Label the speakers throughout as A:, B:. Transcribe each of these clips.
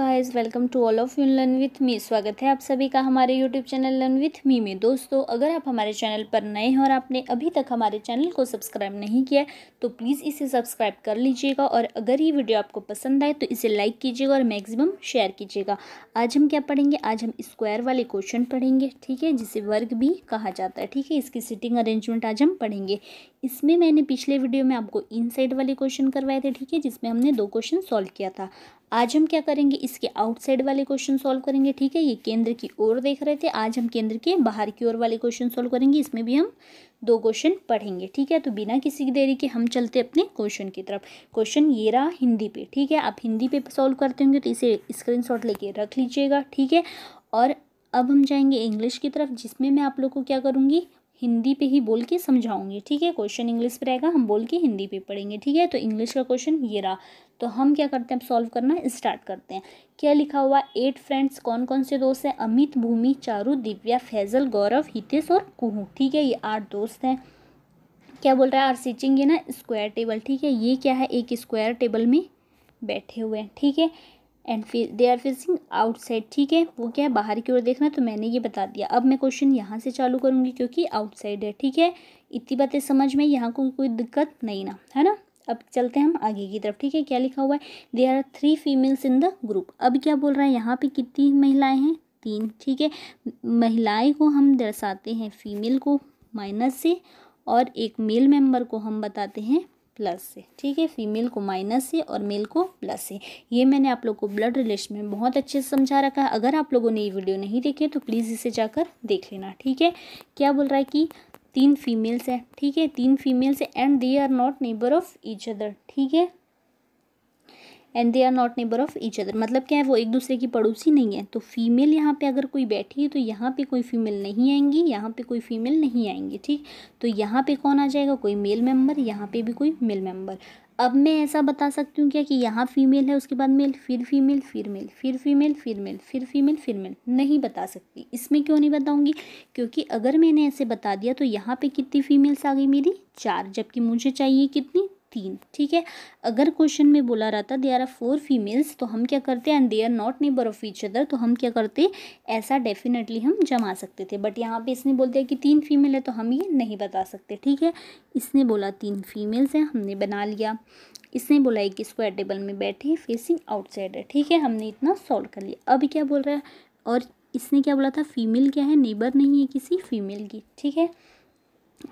A: guys welcome to all of you learn with me स्वागत है आप सभी का हमारे YouTube channel learn with me में दोस्तों अगर आप हमारे चैनल पर नए हैं और आपने अभी तक हमारे चैनल को सब्सक्राइब नहीं किया तो प्लीज़ इसे सब्सक्राइब कर लीजिएगा और अगर ये वीडियो आपको पसंद आए तो इसे लाइक कीजिएगा और मैक्सिमम शेयर कीजिएगा आज हम क्या पढ़ेंगे आज हम स्क्वायर वाले क्वेश्चन पढ़ेंगे ठीक है जिसे वर्ग भी कहा जाता है ठीक है इसकी सिटिंग अरेंजमेंट आज हम पढ़ेंगे इसमें मैंने पिछले वीडियो में आपको इन वाले क्वेश्चन करवाए थे ठीक है जिसमें हमने दो क्वेश्चन सॉल्व किया था आज हम क्या करेंगे इसके आउटसाइड वाले क्वेश्चन सॉल्व करेंगे ठीक है ये केंद्र की ओर देख रहे थे आज हम केंद्र के बाहर की ओर वाले क्वेश्चन सॉल्व करेंगे इसमें भी हम दो क्वेश्चन पढ़ेंगे ठीक है तो बिना किसी की देरी के हम चलते अपने क्वेश्चन की तरफ क्वेश्चन ये रहा हिंदी पे ठीक है आप हिंदी पे सॉल्व करते होंगे तो इसे स्क्रीनशॉट लेके रख लीजिएगा ठीक है और अब हम जाएंगे इंग्लिश की तरफ जिसमें मैं आप लोग को क्या करूँगी हिंदी पे ही बोल के समझाऊंगी ठीक है क्वेश्चन इंग्लिश पे रहेगा हम बोल के हिंदी पे पढ़ेंगे ठीक है तो इंग्लिश का क्वेश्चन ये रहा तो हम क्या करते हैं अब सॉल्व करना स्टार्ट करते हैं क्या लिखा हुआ एट फ्रेंड्स कौन कौन से दोस्त हैं अमित भूमि चारू दिव्या फैजल गौरव हितेश और कुहू ठीक है ये आठ दोस्त हैं क्या बोल रहा है आर सीचिंग ये ना स्क्वायर टेबल ठीक है ये क्या है एक स्क्वायर टेबल में बैठे हुए हैं ठीक है and they are facing outside ठीक है वो क्या है बाहर की ओर देखना तो मैंने ये बता दिया अब मैं क्वेश्चन यहाँ से चालू करूँगी क्योंकि आउटसाइड है ठीक है इतनी बातें समझ में यहाँ को कोई दिक्कत नहीं ना है ना अब चलते हैं हम आगे की तरफ ठीक है क्या लिखा हुआ है they are three females in the group अब क्या बोल रहा है यहाँ पर कितनी महिलाएँ हैं तीन ठीक है महिलाएँ को हम दर्शाते हैं फीमेल को माइनस से और एक मेल मेंबर को हम बताते हैं प्लस से ठीक है फीमेल को माइनस से और मेल को प्लस से ये मैंने आप लोग को ब्लड रिलेशन में बहुत अच्छे से समझा रखा है अगर आप लोगों ने ये वीडियो नहीं देखी तो प्लीज़ इसे जाकर देख लेना ठीक है क्या बोल रहा है कि तीन फीमेल्स हैं ठीक है तीन फीमेल्स हैं and they are not neighbour of each other ठीक है and they are not neighbour of each other मतलब क्या है वो एक दूसरे की पड़ोसी नहीं है तो फीमेल यहाँ पे अगर कोई बैठी है तो यहाँ पे कोई फीमेल नहीं आएंगी यहाँ पे कोई फीमेल नहीं आएंगी ठीक तो यहाँ पे कौन आ जाएगा कोई मेल मेम्बर यहाँ पे भी कोई मेल मेम्बर अब मैं ऐसा बता सकती हूँ क्या कि यहाँ फीमेल है उसके बाद मेल फिर फीमेल फिर मेल फिर फीमेल फिर मेल फिर फीमेल फिर मेल नहीं बता सकती इसमें क्यों नहीं बताऊँगी क्योंकि अगर मैंने ऐसे बता दिया तो यहाँ पे कितनी फीमेल्स आ गई मेरी चार जबकि मुझे चाहिए कितनी तीन ठीक है अगर क्वेश्चन में बोला रहता they are are four females तो हम क्या करते and they are not neighbour of each other तो हम क्या करते ऐसा डेफिनेटली हम जमा सकते थे बट यहाँ पे इसने बोल दिया कि तीन फीमेल है तो हम ये नहीं बता सकते ठीक है इसने बोला तीन फीमेल्स हैं हमने बना लिया इसने बोला एक स्क्वायर टेबल में बैठे फेसिंग आउटसाइड है ठीक है हमने इतना सॉल्व कर लिया अब क्या बोल रहा है और इसने क्या बोला था फीमेल क्या है नेबर नहीं है किसी फीमेल की ठीक है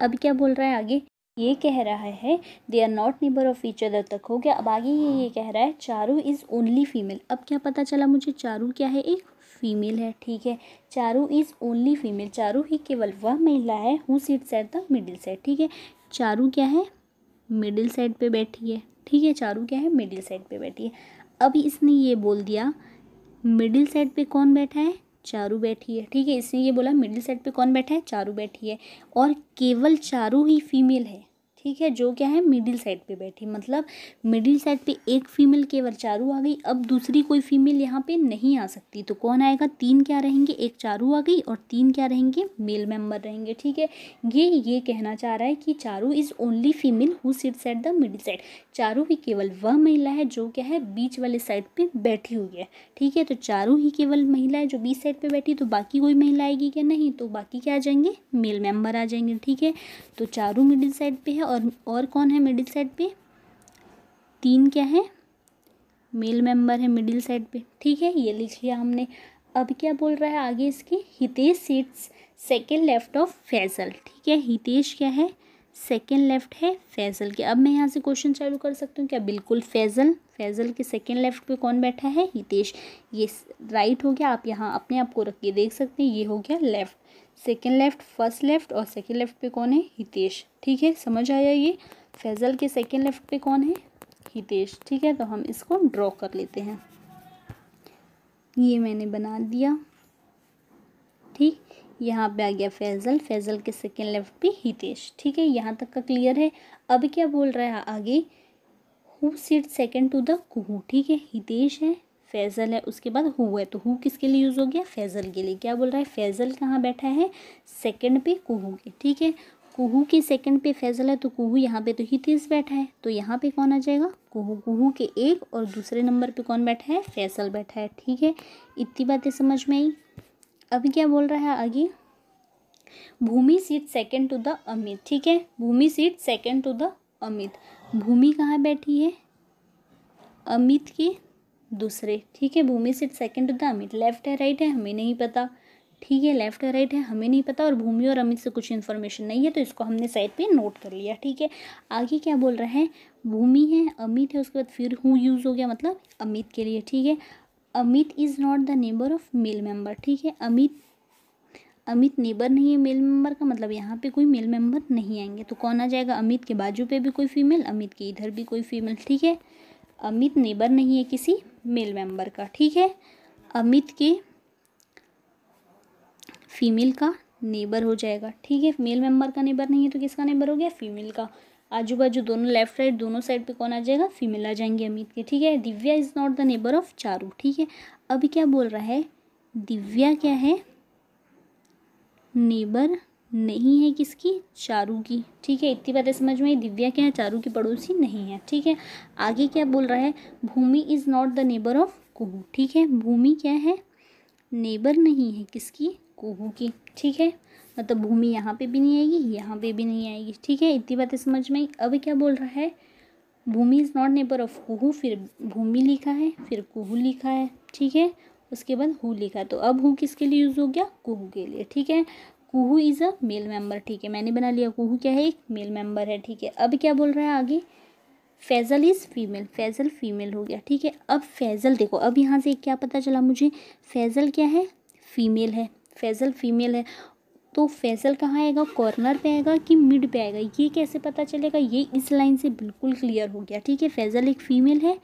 A: अब क्या बोल रहा है आगे ये कह रहा है they are not neighbour of each other तक हो गया अब आगे ये ये कह रहा है चारू इज़ ओनली फीमेल अब क्या पता चला मुझे चारू क्या है एक फीमेल है ठीक है Charu is only female Charu ही केवल वह महिला है who seat set the middle set ठीक है चारू क्या है मिडिल साइड पे बैठी है ठीक है चारू क्या है मिडिल साइड पे बैठी है अब इसने ये बोल दिया मिडिल साइड पे कौन बैठा है चारू बैठी है ठीक है इसने ये बोला मिडिल साइड पे कौन बैठा है चारू बैठी है और केवल चारू ही फीमेल है ठीक है जो क्या है मिडिल साइड पे बैठी मतलब मिडिल साइड पे एक फीमेल केवल चारू आ गई अब दूसरी कोई फीमेल यहाँ पे नहीं आ सकती तो कौन आएगा तीन क्या रहेंगे एक चारू आ गई और तीन क्या रहेंगे मेल मेंबर रहेंगे ठीक है ये ये कहना चाह रहा है कि Charu is only female who sits at the middle side Charu ही केवल वह महिला है जो क्या है बीच वाले साइड पर बैठी हुई है ठीक है तो चारू ही केवल महिला है जो बीच साइड पर बैठी तो बाकी कोई महिला आएगी क्या नहीं तो बाकी क्या आ जाएंगे मेल मेम्बर आ जाएंगे ठीक है तो चारू मिडिल साइड पर है और और कौन है मिडिल साइड पे तीन क्या है मेल मेंबर है मिडिल साइड पे ठीक है ये लिख लिया हमने अब क्या बोल रहा है आगे इसके Hitesh sits second left of Faisal ठीक है हितेश क्या है सेकेंड लेफ्ट है फैजल के अब मैं यहाँ से क्वेश्चन चालू कर सकती हूँ क्या बिल्कुल फैजल फैजल के सेकेंड लेफ्ट पे कौन बैठा है हितेश ये राइट हो गया आप यहाँ अपने आप को रख के देख सकते हैं ये हो गया left second left first left और सेकेंड लेफ्ट पे कौन है हितेश ठीक है समझ आया ये फैजल के सेकेंड लेफ्ट पे कौन है हितेश ठीक है तो हम इसको ड्रॉ कर लेते हैं ये मैंने बना दिया ठीक यहाँ पे आ गया फैज़ल फैज़ल के सेकेंड लेफ्ट पे हितेश ठीक है यहाँ तक का क्लियर है अब क्या बोल रहा है आगे who seat second to the Kuhu ठीक है हितेश है फैज़ल है उसके बाद हु है तो हु किसके लिए यूज़ हो गया फैज़ल के लिए क्या बोल रहा है फैज़ल कहाँ बैठा है सेकंड पे कुहू के ठीक है कुहू के सेकंड पे फैज़ल है तो कुहू यहाँ पे तो ही तीस बैठा है तो यहाँ पे कौन आ जाएगा कुहू कुहू के एक और दूसरे नंबर पे कौन बैठा है फैज़ल बैठा है ठीक है इतनी बातें समझ में आई अब क्या बोल रहा है आगे Bhumi seat second to the Amit ठीक है Bhumi seat second to the Amit Bhumi कहाँ बैठी है अमित के दूसरे ठीक है भूमि सिट सेकेंड होता द अमित लेफ्ट है राइट है हमें नहीं पता ठीक है लेफ्ट और राइट है हमें नहीं पता और भूमि और अमित से कुछ इन्फॉर्मेशन नहीं है तो इसको हमने साइड पे नोट कर लिया ठीक है आगे क्या बोल रहा है भूमि है अमित है उसके बाद फिर हूँ यूज़ हो गया मतलब अमित के लिए ठीक है Amit is not the neighbour of male member ठीक है अमित अमित नेबर नहीं है मेल मेंबर का मतलब यहाँ पे कोई मेल मेंबर नहीं आएंगे तो कौन आ जाएगा अमित के बाजू पे भी कोई फीमेल अमित के इधर भी कोई फीमेल ठीक है अमित नेबर नहीं है किसी मेल मेंबर का ठीक है अमित के फीमेल का नेबर हो जाएगा ठीक है मेल मेंबर का नेबर नहीं है तो किसका नेबर हो गया फीमेल का आजू बाजू दोनों लेफ्ट राइट दोनों साइड पे कौन आ जाएगा फीमेल आ जाएंगे अमित के ठीक है Divya is not the neighbour of Charu ठीक है अभी क्या बोल रहा है दिव्या क्या है नेबर नहीं है किसकी चारू की ठीक है इतनी बातें समझ में दिव्या क्या है चारू की पड़ोसी नहीं है ठीक है आगे क्या बोल रहा है Bhumi is not the neighbour of Kuhu ठीक है भूमि क्या है नेबर नहीं है किसकी कुहू की ठीक है मतलब भूमि यहाँ पे भी नहीं आएगी यहाँ पे भी नहीं आएगी ठीक है इतनी बातें समझ में आई अब क्या बोल रहा है Bhumi is not neighbour of Kuhu फिर भूमि लिखा है फिर कुहू लिखा है ठीक है उसके बाद हु लिखा तो अब हु किसके लिए यूज़ हो गया कुहू के लिए ठीक है Kuhu is a male member ठीक है मैंने बना लिया कुहू क्या है एक मेल मेंबर है ठीक है अब क्या बोल रहा है आगे Faisal is female Faisal female हो गया ठीक है अब फैज़ल देखो अब यहाँ से क्या पता चला मुझे फैज़ल क्या है फीमेल है फैज़ल फीमेल है तो फैज़ल कहाँ आएगा कॉर्नर पे आएगा कि मिड पे आएगा ये कैसे पता चलेगा ये इस लाइन से बिल्कुल क्लियर हो गया ठीक है फैज़ल एक फ़ीमेल है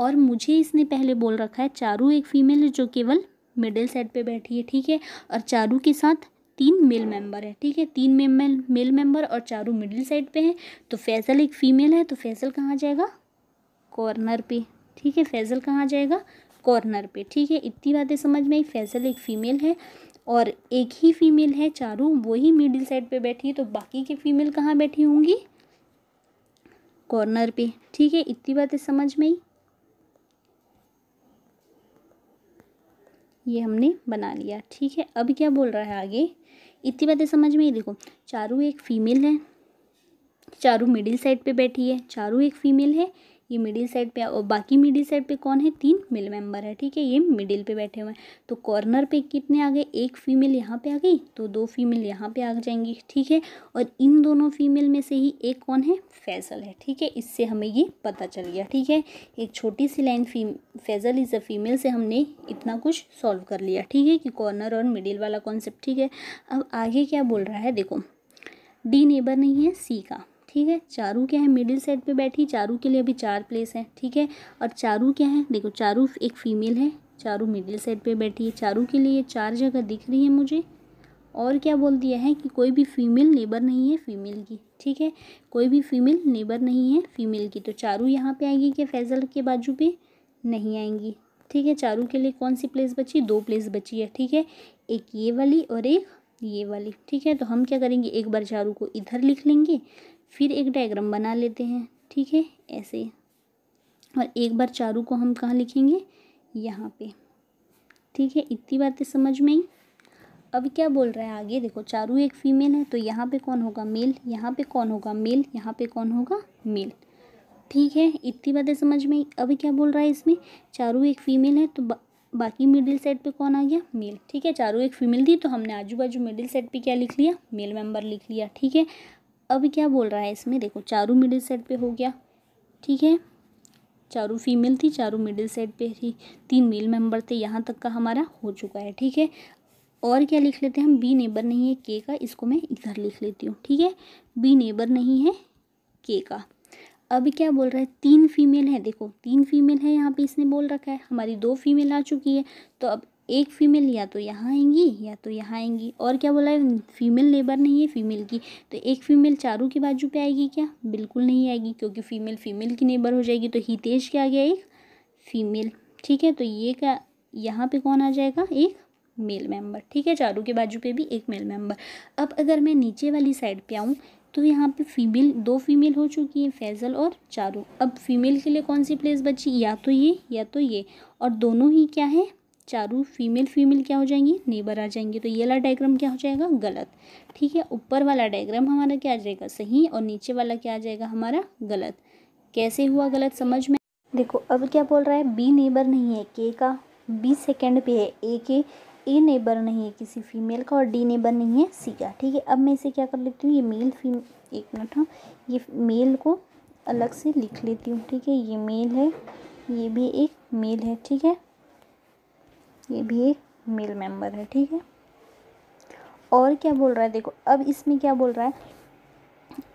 A: और मुझे इसने पहले बोल रखा है चारू एक फ़ीमेल है जो केवल मिडिल साइड पे बैठी है ठीक है और चारू के साथ तीन मेल मेंबर है ठीक है तीन मेल मेल मेंबर और चारों मिडिल साइड पे हैं तो फैजल एक फीमेल है तो फैजल कहाँ जाएगा कॉर्नर पे ठीक है फैजल कहाँ जाएगा कॉर्नर पे ठीक है इतनी बातें समझ में आई फैजल एक फ़ीमेल है और एक ही फीमेल है चारों वही मिडिल साइड पे बैठी है तो बाकी की फीमेल कहाँ बैठी होंगी कॉर्नर पे ठीक है इतनी बातें समझ में आई ये हमने बना लिया ठीक है अब क्या बोल रहा है आगे इतनी बातें समझ में ही देखो चारू एक फीमेल है चारू मिडिल साइड पे बैठी है चारू एक फीमेल है ये मिडिल साइड पे और बाकी मिडिल साइड पे कौन है तीन मेल मेंबर है ठीक है ये मिडिल पे बैठे हुए हैं तो कॉर्नर पे कितने आ गए एक फीमेल यहाँ पे आ गई तो दो फीमेल यहाँ पे आ जाएंगी ठीक है और इन दोनों फीमेल में से ही एक कौन है फैजल है ठीक है इससे हमें ये पता चल गया ठीक है एक छोटी सी line Faisal is a female से हमने इतना कुछ सॉल्व कर लिया ठीक है कि कॉर्नर और मिडिल वाला कॉन्सेप्ट ठीक है अब आगे क्या बोल रहा है देखो डी नेबर नहीं है सी का ठीक है चारू क्या है मिडिल साइड पे बैठी चारू के लिए अभी चार प्लेस है ठीक है और चारू क्या है देखो चारू एक फीमेल है चारू मिडिल साइड पे बैठी है चारू के लिए चार जगह दिख रही है मुझे और क्या बोल दिया है कि कोई भी फीमेल नेबर नहीं है फीमेल की ठीक है कोई भी फीमेल नेबर नहीं है फीमेल की तो चारू यहाँ पे आएगी क्या फैजल के बाजू पे नहीं आएंगी ठीक है चारू के लिए कौन सी प्लेस बची दो प्लेस बची है ठीक है एक ये वाली और एक ये वाली ठीक है तो हम क्या करेंगे एक बार चारू को इधर लिख लेंगे फिर एक डायग्राम बना लेते हैं ठीक है ऐसे और एक बार चारों को हम कहाँ लिखेंगे यहाँ पे ठीक है इतनी बातें समझ में ही अब क्या बोल रहा है आगे देखो चारू एक फीमेल है तो यहाँ पे कौन होगा मेल यहाँ पे कौन होगा मेल यहाँ पे कौन होगा मेल ठीक है इतनी बातें समझ में अब क्या बोल रहा है इसमें चारू एक फीमेल है तो बा, बाकी मिडिल साइड पे कौन आ गया मेल ठीक है चारू एक फीमेल थी तो हमने आजू बाजू मिडिल साइड पे क्या लिख लिया मेल मेंबर लिख लिया ठीक है अब क्या बोल रहा है इसमें देखो चारों मिडिल सेट पे हो गया ठीक है चारों फीमेल थी चारों मिडिल सेट पे थी तीन मेल मेंबर थे यहाँ तक का हमारा हो चुका है ठीक है और क्या लिख लेते हैं हम बी नेबर नहीं है के का इसको मैं इधर लिख लेती हूँ ठीक है बी नेबर नहीं है के का अब क्या बोल रहा है तीन फीमेल है देखो तीन फीमेल है यहाँ पे इसने बोल रखा है हमारी दो फीमेल आ चुकी है तो अब एक फ़ीमेल या तो यहाँ आएंगी या तो यहाँ आएंगी और क्या बोला है फीमेल लेबर नहीं है फीमेल की तो एक फ़ीमेल चारों के बाजू पे आएगी क्या बिल्कुल नहीं आएगी क्योंकि फ़ीमेल फ़ीमेल की नेबर हो जाएगी तो हितेश क्या आ गया एक फ़ीमेल ठीक है तो ये क्या यहाँ पे कौन आ जाएगा एक मेल मेंबर ठीक है चारों के बाजू पर भी एक मेल मेंबर अब अगर मैं नीचे वाली साइड पर आऊँ तो यहाँ पे फीमेल दो फीमेल हो चुकी हैं फैज़ल और चारू अब फीमेल के लिए कौन सी प्लेस बची या तो ये या तो ये और दोनों ही क्या है चारों फीमेल फीमेल क्या हो जाएंगी नेबर आ जाएंगे तो ये वाला डायग्राम क्या हो जाएगा गलत ठीक है ऊपर वाला डायग्राम हमारा क्या आ जाएगा सही और नीचे वाला क्या आ जाएगा हमारा गलत कैसे हुआ गलत समझ में देखो अब क्या बोल रहा है बी नेबर नहीं है के का बी सेकेंड पे है ए के ए नेबर नहीं है किसी फीमेल का और डी नेबर नहीं है सी का ठीक है अब मैं इसे क्या कर लेती हूँ ये मेल फीम एक मिनट हाँ ये मेल को अलग से लिख लेती हूँ ठीक है ये मेल है ये भी एक मेल है ठीक है ये भी एक मेल मेंबर है ठीक है और क्या बोल रहा है देखो अब इसमें क्या बोल रहा है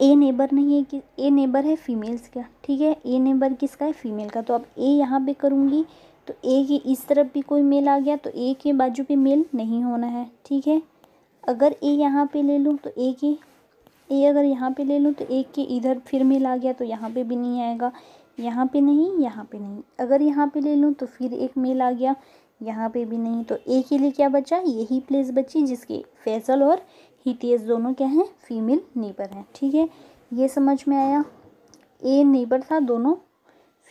A: ए नेबर नहीं है कि ए नेबर है फीमेल्स का ठीक है ए नेबर किसका है फीमेल का तो अब ए यहाँ पे करूँगी तो ए के इस तरफ भी कोई मेल आ गया तो ए के बाजू पे मेल नहीं होना है ठीक है अगर ए यहाँ पे ले लूँ तो ए के ए अगर यहाँ पे ले लूँ तो एक के इधर फिर मेल आ गया तो यहाँ पे भी नहीं आएगा यहाँ पे नहीं यहाँ पे नहीं अगर यहाँ पे ले लूँ तो फिर एक मेल आ गया यहाँ पे भी नहीं तो ए के लिए क्या बचा यही प्लेस बची जिसके फैसल और हितेश दोनों क्या हैं फीमेल नेबर हैं ठीक है ये समझ में आया ए नेबर था दोनों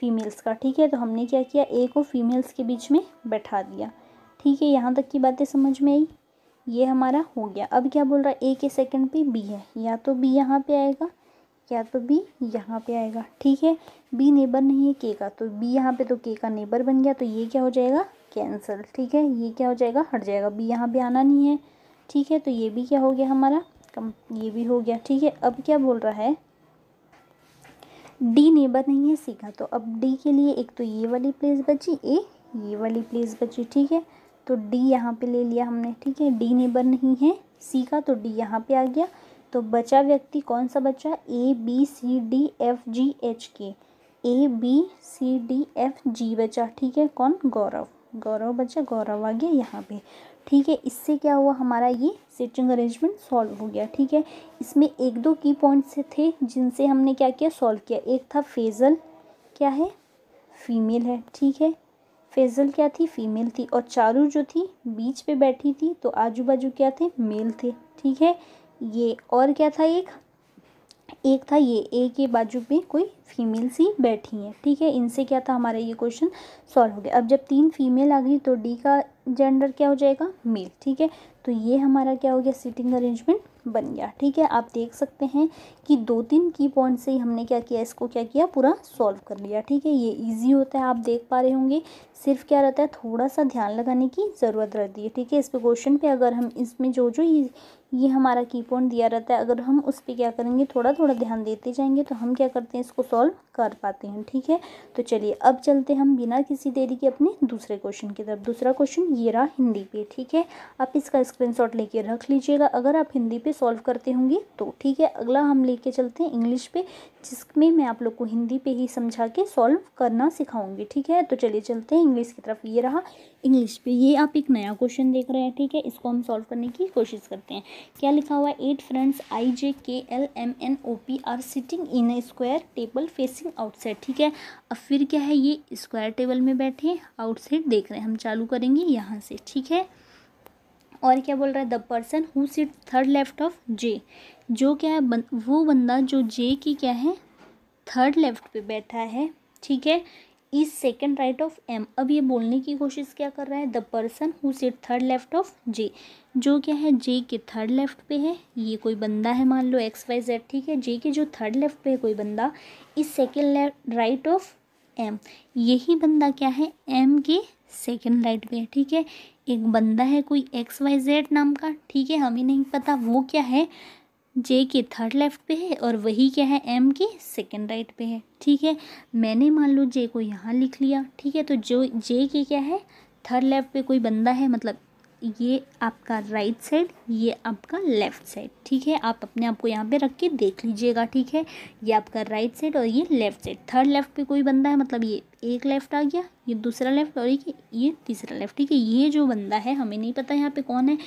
A: फीमेल्स का ठीक है तो हमने क्या किया ए को फीमेल्स के बीच में बैठा दिया ठीक है यहाँ तक की बातें समझ में आई ये हमारा हो गया अब क्या बोल रहा है ए के सेकंड पे बी है या तो बी यहाँ पे आएगा या तो बी यहाँ पे आएगा ठीक है बी नेबर नहीं है के का तो बी यहाँ पे तो के का नेबर बन गया तो ये क्या हो जाएगा कैंसिल ठीक है ये क्या हो जाएगा हट जाएगा बी यहाँ पे आना नहीं है ठीक है तो ये भी क्या हो गया हमारा कम ये भी हो गया ठीक है अब क्या बोल रहा है डी नेबर नहीं है सी का तो अब डी के लिए एक तो ये वाली प्लेस बची ए ये वाली प्लेस बची ठीक है तो डी यहाँ पे ले लिया हमने ठीक है डी नेबर नहीं है सी का तो डी यहाँ पे आ गया तो बचा व्यक्ति कौन सा बचा A B C D F G H K A B C D F G बचा ठीक है कौन गौरव गौरव बचा गौरव आ गया यहाँ पे ठीक है इससे क्या हुआ हमारा ये सिटिंग अरेंजमेंट सॉल्व हो गया ठीक है इसमें एक दो की पॉइंट्स थे जिनसे हमने क्या किया सॉल्व किया एक था फेजल क्या है फीमेल है ठीक है फेजल क्या थी फीमेल थी और चारू जो थी बीच पे बैठी थी तो आजू बाजू क्या थे मेल थे ठीक है ये और क्या था एक एक था ये ए के बाजू में कोई फीमेल सी बैठी है ठीक है इनसे क्या था हमारा ये क्वेश्चन सॉल्व हो गया अब जब तीन फीमेल आ गई तो डी का जेंडर क्या हो जाएगा मेल ठीक है तो ये हमारा क्या हो गया सीटिंग अरेंजमेंट बन गया ठीक है आप देख सकते हैं कि दो तीन की पॉइंट से ही हमने क्या किया इसको क्या किया पूरा सॉल्व कर लिया ठीक है ये इजी होता है आप देख पा रहे होंगे सिर्फ क्या रहता है थोड़ा सा ध्यान लगाने की ज़रूरत रहती है ठीक है इस पे क्वेश्चन पे अगर हम इसमें जो जो ये हमारा की पॉइंट दिया रहता है अगर हम उस पर क्या करेंगे थोड़ा थोड़ा ध्यान देते जाएंगे तो हम क्या करते हैं इसको सॉल्व कर पाते हैं ठीक है तो चलिए अब चलते हैं हम बिना किसी देरी के अपने दूसरे क्वेश्चन की तरफ दूसरा क्वेश्चन ये रहा हिंदी पे ठीक है आप इसका स्क्रीनशॉट लेके रख लीजिएगा अगर आप हिंदी पे सॉल्व करते होंगे तो ठीक है अगला हम लेके चलते हैं इंग्लिश पे जिसमें मैं आप लोग को हिंदी पे ही समझा के सॉल्व करना सिखाऊंगी ठीक है तो चलिए चलते हैं इंग्लिश की तरफ ये रहा इंग्लिश पे ये आप एक नया क्वेश्चन देख रहे हैं ठीक है इसको हम सॉल्व करने की कोशिश करते हैं क्या लिखा हुआ है eight friends I J K L M N O P are sitting in a square table facing outside ठीक है अब फिर क्या है ये स्क्वायर टेबल में बैठे आउटसाइड देख रहे हैं हम चालू करेंगे यहाँ से ठीक है और क्या बोल रहा है the person who sit third left of J जो क्या है बन, वो बंदा जो जे की क्या है थर्ड लेफ्ट पे बैठा है ठीक है is second right of M अब ये बोलने की कोशिश क्या कर रहा है the person who sit third left of J जो क्या है जे के थर्ड लेफ्ट पे है ये कोई बंदा है मान लो एक्स वाई जेड ठीक है जे के जो थर्ड लेफ्ट पे है कोई बंदा is second left right of M यही बंदा क्या है एम के सेकेंड राइट पे है ठीक है एक बंदा है कोई एक्स वाई जेड नाम का ठीक है हमें नहीं पता वो क्या है जे के थर्ड लेफ्ट पे है और वही क्या है एम के सेकंड राइट पे है ठीक है मैंने मान लो जे को यहाँ लिख लिया ठीक है तो जो जे के क्या है थर्ड लेफ्ट पे कोई बंदा है मतलब ये आपका राइट साइड ये आपका लेफ़्ट साइड ठीक है आप अपने आप को यहाँ पे रख के देख लीजिएगा ठीक है ये आपका राइट साइड और ये लेफ़्ट साइड थर्ड लेफ़्ट पे कोई बंदा है मतलब ये एक लेफ़्ट आ गया ये दूसरा लेफ़्ट और ये ये तीसरा लेफ़्ट ठीक है ये जो बंदा है हमें नहीं पता यहाँ पे कौन है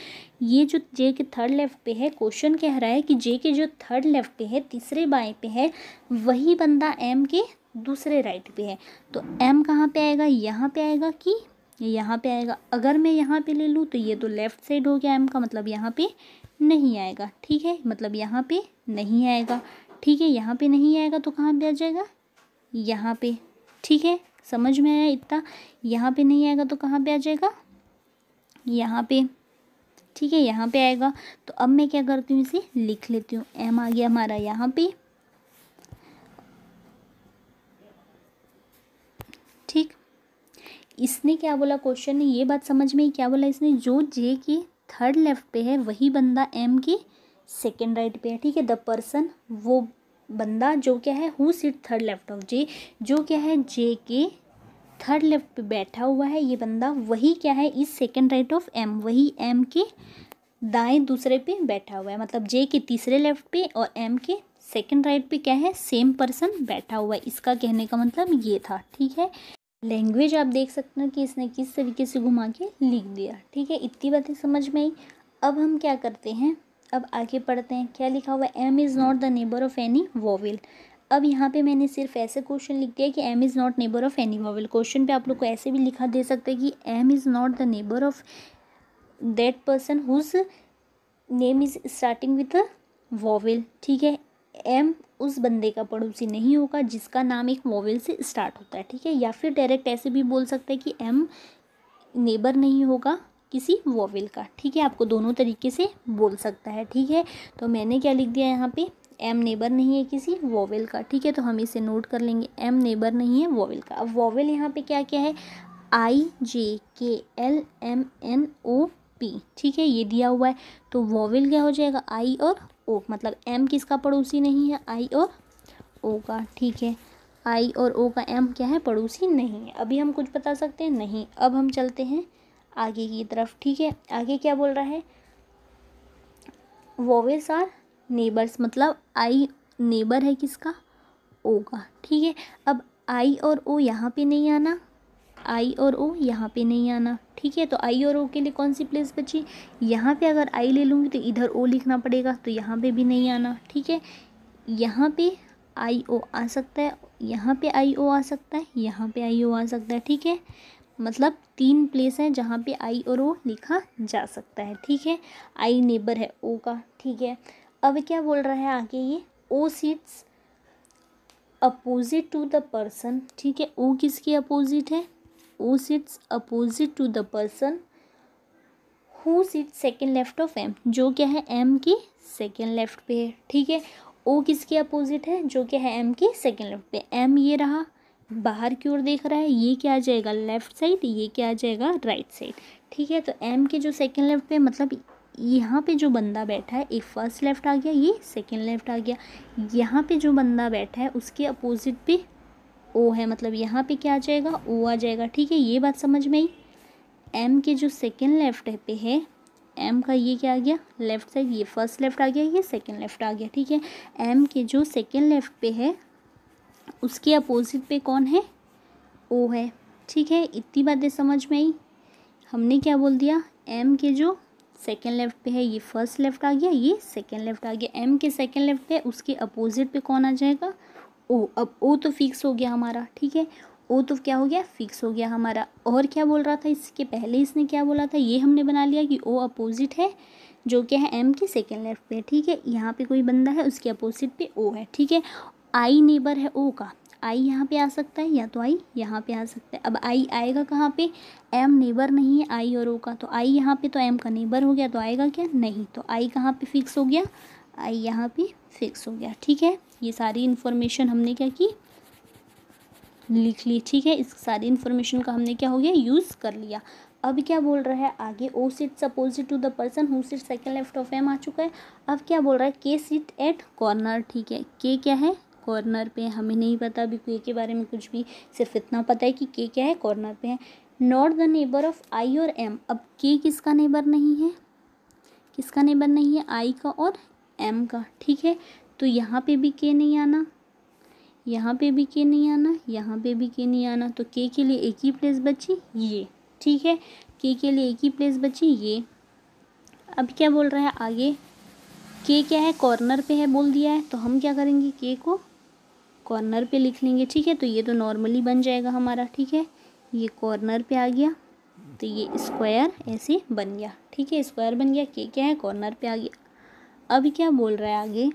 A: ये जो जे के थर्ड लेफ़्ट पे है क्वेश्चन कह रहा है कि जे के जो थर्ड लेफ़्ट पे है तीसरे बाएँ पे है वही बंदा एम के दूसरे राइट पे है तो एम कहाँ पे आएगा यहाँ पे आएगा कि ये यहाँ पे आएगा अगर मैं यहाँ पे ले लूँ तो ये तो लेफ़्ट साइड हो गया एम का मतलब यहाँ पे नहीं आएगा ठीक है मतलब यहाँ पे नहीं आएगा ठीक है यहाँ पे नहीं आएगा तो कहाँ पे आ जाएगा यहाँ पे ठीक है समझ में आया इतना यहाँ पे नहीं आएगा तो कहाँ पे आ जाएगा यहाँ पे ठीक है यहाँ पे आएगा तो अब मैं क्या करती हूँ इसे लिख लेती हूँ एम आ गया हमारा यहाँ पर इसने क्या बोला क्वेश्चन ने ये बात समझ में ही क्या बोला इसने जो जे की थर्ड लेफ्ट पे है वही बंदा एम की सेकेंड राइट पे है ठीक है द पर्सन वो बंदा जो क्या है who seat third left of J जो क्या है जे के थर्ड लेफ्ट पे बैठा हुआ है ये बंदा वही क्या है is second right of M वही एम के दाएं दूसरे पे बैठा हुआ है मतलब जे के तीसरे लेफ्ट पे और एम के सेकेंड राइट पे क्या है सेम पर्सन बैठा हुआ है इसका कहने का मतलब ये था ठीक है लैंग्वेज आप देख सकते हो कि इसने किस तरीके से घुमा के लिख दिया ठीक है इतनी बातें समझ में आई अब हम क्या करते हैं अब आगे पढ़ते हैं क्या लिखा हुआ M is not the neighbour of any vowel अब यहाँ पे मैंने सिर्फ ऐसे क्वेश्चन लिख दिया कि M is not neighbour of any vowel question पे आप लोग को ऐसे भी लिखा दे सकते हैं कि M is not the neighbour of that person whose name is starting with vowel ठीक है एम उस बंदे का पड़ोसी नहीं होगा जिसका नाम एक मोवेल से स्टार्ट होता है ठीक है या फिर डायरेक्ट ऐसे भी बोल सकते हैं कि एम नेबर नहीं होगा किसी वोवेल का ठीक है आपको दोनों तरीके से बोल सकता है ठीक है तो मैंने क्या लिख दिया यहाँ पे एम नेबर नहीं है किसी वोवेल का ठीक है तो हम इसे नोट कर लेंगे एम नेबर नहीं है वोवेल का अब वोवेल यहाँ पे क्या क्या है I J K L M N O P ठीक है ये दिया हुआ है तो वोवेल क्या हो जाएगा आई और ओ मतलब एम किसका पड़ोसी नहीं है आई और ओ का ठीक है आई और ओ का एम क्या है पड़ोसी नहीं है अभी हम कुछ बता सकते हैं नहीं अब हम चलते हैं आगे की तरफ ठीक है आगे क्या बोल रहा है वोवेस आर नेबर्स मतलब आई नेबर है किसका ओ का ठीक है अब आई और ओ यहाँ पे नहीं आना आई और ओ यहाँ पे नहीं आना ठीक है तो आई और ओ के लिए कौन सी प्लेस बची यहाँ पे अगर आई ले लूँगी तो इधर ओ लिखना पड़ेगा तो यहाँ पे भी नहीं आना ठीक है यहाँ पे आई ओ आ सकता है यहाँ पे आई ओ आ सकता है यहाँ पे आई ओ आ सकता है ठीक है मतलब तीन प्लेस हैं जहाँ पे आई और ओ लिखा जा सकता है ठीक है आई नेबर है ओ का ठीक है अब क्या बोल रहा है आगे ये O sits opposite to the person ठीक है ओ किसकी अपोजिट है who sits opposite to the person who sits second left of m जो क्या है m की second left पे है ठीक है o किसके अपोजिट है जो क्या है m की second left पे m ये रहा बाहर की ओर देख रहा है ये क्या आ जाएगा लेफ़्ट साइड ये क्या आ जाएगा राइट साइड ठीक है तो एम के जो सेकंड लेफ़्ट पे मतलब यहाँ पे जो बंदा बैठा है एक फर्स्ट लेफ़्ट आ गया ये सेकंड लेफ़्ट आ गया यहाँ पे जो बंदा बैठा है उसके अपोजिट पे ओ है मतलब यहाँ पे क्या आ जाएगा ओ आ जाएगा ठीक है ये बात समझ में आई एम के जो सेकेंड लेफ्ट पे है एम का ये क्या आ गया लेफ्ट साइड ये फर्स्ट लेफ्ट आ गया ये सेकेंड लेफ्ट आ गया ठीक है एम के जो सेकेंड लेफ्ट पे है उसके अपोजिट पे कौन है ओ है ठीक है इतनी बातें समझ में आई हमने क्या बोल दिया एम के जो सेकेंड लेफ्ट पे है ये फर्स्ट लेफ्ट आ गया ये सेकेंड लेफ्ट आ गया एम के सेकेंड लेफ्ट पे उसके अपोजिट पे कौन आ जाएगा ओ अब ओ तो फिक्स हो गया हमारा ठीक है ओ तो क्या हो गया फिक्स हो गया हमारा और क्या बोल रहा था इसके पहले इसने क्या बोला था ये हमने बना लिया कि ओ अपोजिट है जो क्या है एम के सेकेंड लेफ्ट पे ठीक है यहाँ पे कोई बंदा है उसके अपोजिट पे ओ है ठीक है आई नेबर है ओ का आई यहाँ पे आ सकता है या तो आई यहाँ पे आ सकता है अब आई आएगा कहाँ पे एम नेबर नहीं है आई और ओ का तो आई यहाँ पे तो एम का नेबर हो गया तो आएगा क्या नहीं तो आई कहाँ पे फिक्स हो गया आई यहाँ पे फिक्स हो गया ठीक है ये सारी इन्फॉर्मेशन हमने क्या की लिख ली ठीक है इस सारी इन्फॉर्मेशन का हमने क्या हो गया यूज़ कर लिया अब क्या बोल रहा है आगे O seat opposite to the person who seat second left of M आ चुका है अब क्या बोल रहा है के सीट एट कॉर्नर ठीक है के क्या है कॉर्नर पे हमें नहीं पता अभी के के बारे में कुछ भी सिर्फ इतना पता है कि के क्या है कॉर्नर पे है not the neighbour of I और एम अब के किसका नेबर नहीं है किसका नेबर नहीं है आई का और एम का ठीक है तो यहाँ पे भी के नहीं आना यहाँ पे भी के नहीं आना यहाँ पे भी के नहीं आना तो के के लिए एक ही प्लेस बची ये ठीक है के के लिए एक ही प्लेस बची ये अब क्या बोल रहा है आगे के क्या है कॉर्नर पे है बोल दिया है तो हम क्या करेंगे के को कॉर्नर पे लिख लेंगे ठीक है तो ये तो नॉर्मली बन जाएगा हमारा ठीक है ये कॉर्नर पे आ गया तो ये स्क्वायर ऐसे बन गया ठीक है स्क्वायर बन गया के क्या है कॉर्नर पे आ गया अब क्या बोल रहा है आगे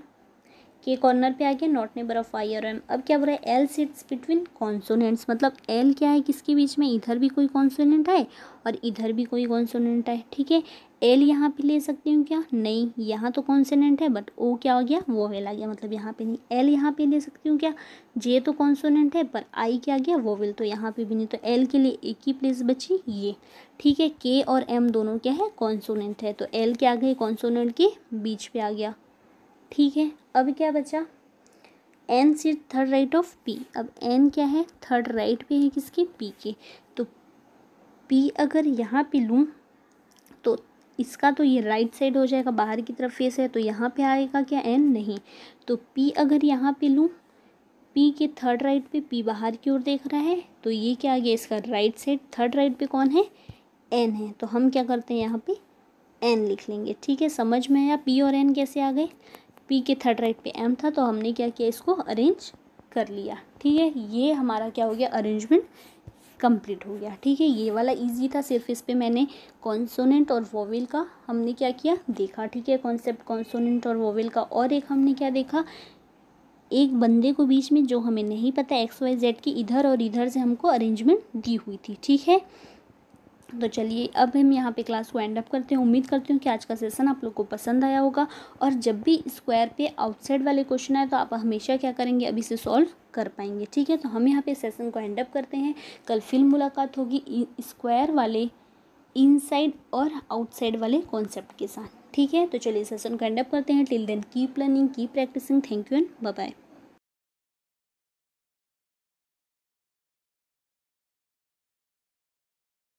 A: के कॉर्नर पे आ गया नॉट नेबर ऑफ आई और एम अब क्या बोल रहा है एल सिट्स बिटवीन कॉन्सोनेंट्स मतलब एल क्या है किसके बीच में इधर भी कोई कॉन्सोनेंट है और इधर भी कोई कॉन्सोनेंट है ठीक है एल यहाँ पे ले सकती हूँ क्या नहीं यहाँ तो कॉन्सोनेंट है बट ओ क्या हो गया वो वेल आ गया मतलब यहाँ पे नहीं एल यहाँ पे ले सकती हूँ क्या जे तो कॉन्सोनेंट है पर आई क्या आ गया वेल तो यहाँ पे भी नहीं तो एल के लिए एक ही प्लेस बची ये ठीक है के और एम दोनों क्या है कॉन्सोनेंट है तो एल क्या आ गई कॉन्सोनेंट के बीच पे आ गया ठीक है अब क्या बचा N C third right of P अब एन क्या है थर्ड राइट पे है किसके पी के तो पी अगर यहाँ पे लूँ तो इसका तो ये राइट साइड हो जाएगा बाहर की तरफ फेस है तो यहाँ पे आएगा क्या एन नहीं तो पी अगर यहाँ पे लूँ पी के थर्ड राइट पे पी बाहर की ओर देख रहा है तो ये क्या आ गया इसका राइट साइड थर्ड राइट पे कौन है एन है तो हम क्या करते हैं यहाँ पे एन लिख लेंगे ठीक है समझ में आया पी और एन कैसे आ गए पी के थर्ड राइट पर एम था तो हमने क्या किया इसको अरेंज कर लिया ठीक है ये हमारा क्या हो गया अरेंजमेंट कंप्लीट हो गया ठीक है ये वाला इजी था सिर्फ इस पर मैंने कॉन्सोनेंट और वोवेल का हमने क्या किया देखा ठीक है कॉन्सेप्ट कॉन्सोनेंट और वोवेल का और एक हमने क्या देखा एक बंदे को बीच में जो हमें नहीं पता एक्स वाई जेड की इधर और इधर से हमको अरेंजमेंट दी हुई थी ठीक है तो चलिए अब हम यहाँ पे क्लास को एंड अप करते हैं उम्मीद करती हूँ कि आज का सेशन आप लोग को पसंद आया होगा और जब भी स्क्वायर पे आउटसाइड वाले क्वेश्चन आए तो आप हमेशा क्या करेंगे अभी से सॉल्व कर पाएंगे ठीक है तो हम यहाँ पे सेशन को एंड अप करते हैं कल फिर मुलाकात होगी स्क्वायर वाले इनसाइड और आउटसाइड वाले कॉन्सेप्ट के साथ ठीक है तो चलिए सेशन को एंड अप करते हैं till then keep learning keep practising thank you and bye